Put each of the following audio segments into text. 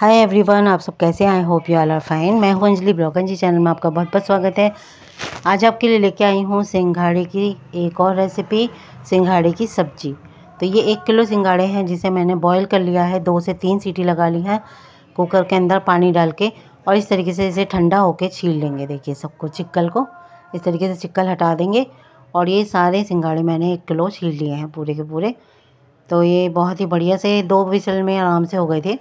hi everyone आप सब कैसे आए hope you all are fine मैं हूं अंजलि ब्लॉगन जी चैनल में आपका बहुत बहुत स्वागत है आज आपके लिए लेके आई हूं सिंघाड़े की एक और रेसिपी सिंघाड़े की सब्जी तो ये एक किलो सिंघाड़े हैं जिसे मैंने बॉईल कर लिया है दो से तीन सीटी लगा ली है कुकर के अंदर पानी डाल के और इस तरीके से इसे ठंडा होकर छील लेंगे देखिए सबको चिक्कल को इस तरीके से चिक्कल हटा देंगे और ये सारे सिंघाड़े मैंने एक किलो छील लिए हैं पूरे के पूरे तो ये बहुत ही बढ़िया से दो विसल में आराम से हो गए थे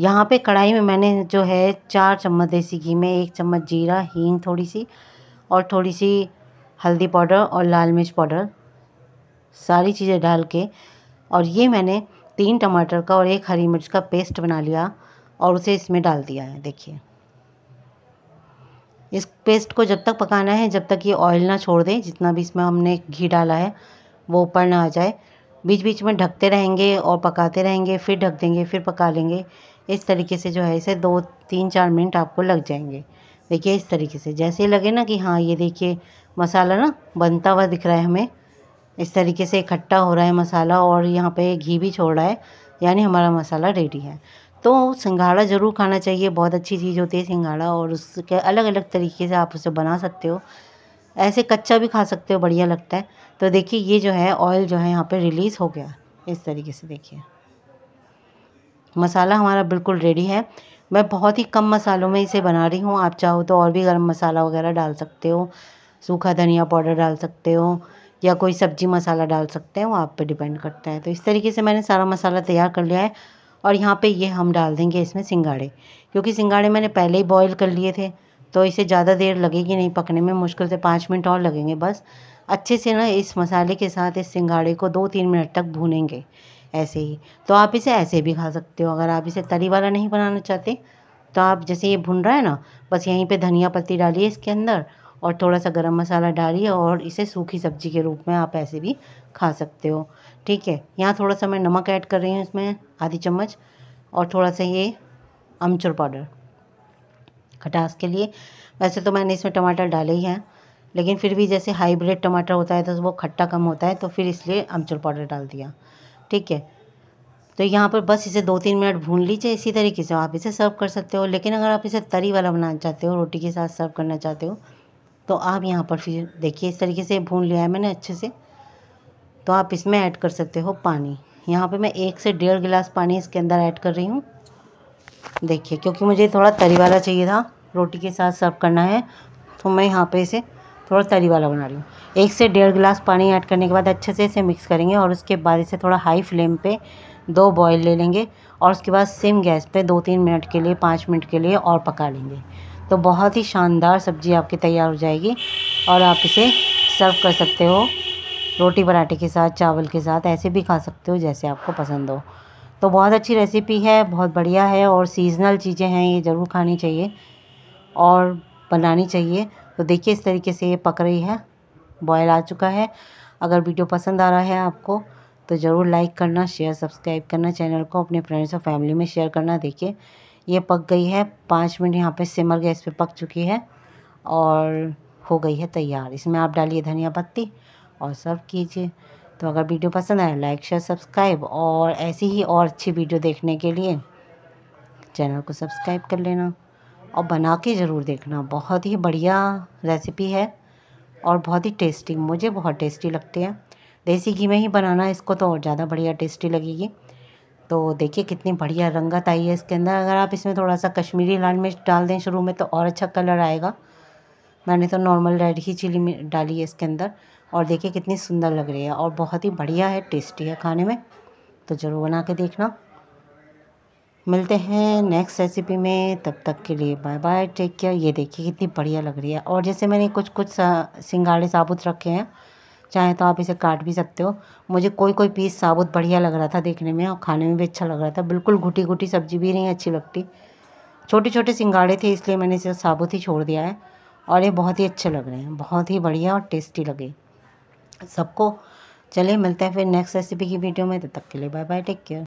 यहाँ पे कढ़ाई में मैंने जो है चार चम्मच देसी घी में एक चम्मच जीरा हींग थोड़ी सी और थोड़ी सी हल्दी पाउडर और लाल मिर्च पाउडर सारी चीज़ें डाल के और ये मैंने तीन टमाटर का और एक हरी मिर्च का पेस्ट बना लिया और उसे इसमें डाल दिया है देखिए इस पेस्ट को जब तक पकाना है जब तक ये ऑयल ना छोड़ दें जितना भी इसमें हमने घी डाला है वो ऊपर ना आ जाए बीच बीच में ढकते रहेंगे और पकाते रहेंगे फिर ढक देंगे फिर पका लेंगे इस तरीके से जो है इसे दो तीन चार मिनट आपको लग जाएंगे देखिए इस तरीके से जैसे लगे ना कि हाँ ये देखिए मसाला ना बनता हुआ दिख रहा है हमें इस तरीके से इकट्ठा हो रहा है मसाला और यहाँ पे घी भी छोड़ रहा है यानी हमारा मसाला रेडी है तो सिंघाड़ा ज़रूर खाना चाहिए बहुत अच्छी चीज़ होती है सिंघाड़ा और उसके अलग अलग तरीके से आप उसे बना सकते हो ऐसे कच्चा भी खा सकते हो बढ़िया लगता है तो देखिए ये जो है ऑयल जो है यहाँ पर रिलीज़ हो गया इस तरीके से देखिए मसाला हमारा बिल्कुल रेडी है मैं बहुत ही कम मसालों में इसे बना रही हूँ आप चाहो तो और भी गर्म मसाला वगैरह डाल सकते हो सूखा धनिया पाउडर डाल सकते हो या कोई सब्जी मसाला डाल सकते हैं वो आप पे डिपेंड करता है तो इस तरीके से मैंने सारा मसाला तैयार कर लिया है और यहाँ पे ये हम डाल देंगे इसमें सिंगाड़े क्योंकि सिंगाड़े मैंने पहले ही बॉईल कर लिए थे तो इसे ज़्यादा देर लगेगी नहीं पकने में मुश्किल से पाँच मिनट और लगेंगे बस अच्छे से ना इस मसाले के साथ इस सिंगाड़े को दो तीन मिनट तक भूनेंगे ऐसे ही तो आप इसे ऐसे भी खा सकते हो अगर आप इसे तरी वाला नहीं बनाना चाहते तो आप जैसे ये भुन रहा है ना बस यहीं पे धनिया पत्ती डालिए इसके अंदर और थोड़ा सा गरम मसाला डालिए और इसे सूखी सब्जी के रूप में आप ऐसे भी खा सकते हो ठीक है यहाँ थोड़ा सा मैं नमक ऐड कर रही हूँ इसमें आधी चम्मच और थोड़ा सा ये अमचूर पाउडर खटास के लिए वैसे तो मैंने इसमें टमाटर डाले ही हैं लेकिन फिर भी जैसे हाईब्रिड टमाटर होता है तो वो खट्टा कम होता है तो फिर इसलिए अमचूर पाउडर डाल दिया ठीक है तो यहाँ पर बस इसे दो तीन मिनट भून लीजिए इसी तरीके से आप इसे सर्व कर सकते हो लेकिन अगर आप इसे तरी वाला बनाना चाहते हो रोटी के साथ सर्व करना चाहते हो तो आप यहाँ पर फिर देखिए इस तरीके से भून लिया है मैंने अच्छे से तो आप इसमें ऐड कर सकते हो पानी यहाँ पे मैं एक से डेढ़ गिलास पानी इसके अंदर ऐड कर रही हूँ देखिए क्योंकि मुझे थोड़ा तरी वाला चाहिए था रोटी के साथ सर्व करना है तो मैं यहाँ पर इसे थोड़ा तरी वाला बना रही हूँ एक से डेढ़ गिलास पानी ऐड करने के बाद अच्छे से इसे मिक्स करेंगे और उसके बाद इसे थोड़ा हाई फ्लेम पे दो बॉयल ले लेंगे और उसके बाद सिम गैस पे दो तीन मिनट के लिए पाँच मिनट के लिए और पका लेंगे तो बहुत ही शानदार सब्ज़ी आपकी तैयार हो जाएगी और आप इसे सर्व कर सकते हो रोटी पराठे के साथ चावल के साथ ऐसे भी खा सकते हो जैसे आपको पसंद हो तो बहुत अच्छी रेसिपी है बहुत बढ़िया है और सीजनल चीज़ें हैं ये ज़रूर खानी चाहिए और बनानी चाहिए तो देखिए इस तरीके से ये पक रही है बॉयल आ चुका है अगर वीडियो पसंद आ रहा है आपको तो ज़रूर लाइक करना शेयर सब्सक्राइब करना चैनल को अपने फ्रेंड्स और फैमिली में शेयर करना देखिए ये पक गई है पाँच मिनट यहाँ पे सिमर गैस पे पक चुकी है और हो गई है तैयार इसमें आप डालिए धनिया पत्ती और सर्व कीजिए तो अगर वीडियो पसंद आए लाइक शेयर सब्सक्राइब और ऐसी ही और अच्छी वीडियो देखने के लिए चैनल को सब्सक्राइब कर लेना और बना के ज़रूर देखना बहुत ही बढ़िया रेसिपी है और बहुत ही टेस्टी मुझे बहुत टेस्टी लगते हैं देसी घी में ही बनाना है इसको तो और ज़्यादा बढ़िया टेस्टी लगेगी तो देखिए कितनी बढ़िया रंगत आई है इसके अंदर अगर आप इसमें थोड़ा सा कश्मीरी लाल मिर्च डाल दें शुरू में तो और अच्छा कलर आएगा मैंने तो नॉर्मल रेड ही चिली डाली है इसके अंदर और देखिए कितनी सुंदर लग रही है और बहुत ही बढ़िया है टेस्टी है खाने में तो ज़रूर बना के देखना मिलते हैं नेक्स्ट रेसिपी में तब तक के लिए बाय बाय टेक केयर ये देखिए कितनी बढ़िया लग रही है और जैसे मैंने कुछ कुछ सिंगाड़े साबुत रखे हैं चाहे तो आप इसे काट भी सकते हो मुझे कोई कोई पीस साबुत बढ़िया लग रहा था देखने में और खाने में भी अच्छा लग रहा था बिल्कुल घुटी घुटी सब्जी भी नहीं अच्छी लगती छोटे छोटे सिंगाड़े थे इसलिए मैंने इसे साबुत ही छोड़ दिया है और ये बहुत ही अच्छे लग रहे हैं बहुत ही बढ़िया और टेस्टी लगे सबको चलिए मिलते हैं फिर नेक्स्ट रेसिपी की वीडियो में तब तक के लिए बाय बाय टेक केयर